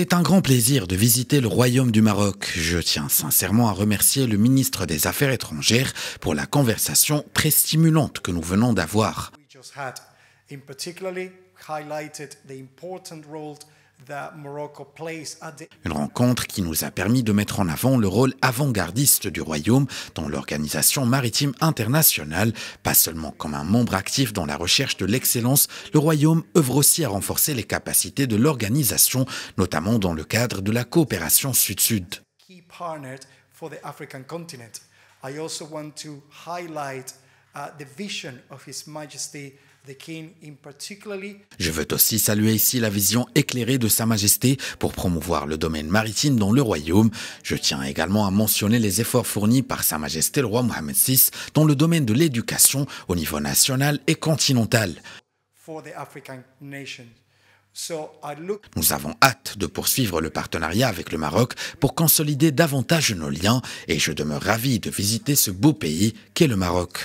C'est un grand plaisir de visiter le royaume du Maroc. Je tiens sincèrement à remercier le ministre des Affaires étrangères pour la conversation très stimulante que nous venons d'avoir. Une rencontre qui nous a permis de mettre en avant le rôle avant-gardiste du Royaume dans l'organisation maritime internationale. Pas seulement comme un membre actif dans la recherche de l'excellence, le Royaume œuvre aussi à renforcer les capacités de l'organisation, notamment dans le cadre de la coopération sud-sud je veux aussi saluer ici la vision éclairée de Sa Majesté pour promouvoir le domaine maritime dans le royaume. Je tiens également à mentionner les efforts fournis par Sa Majesté le roi Mohamed VI dans le domaine de l'éducation au niveau national et continental. Nous avons hâte de poursuivre le partenariat avec le Maroc pour consolider davantage nos liens et je demeure ravi de visiter ce beau pays qu'est le Maroc.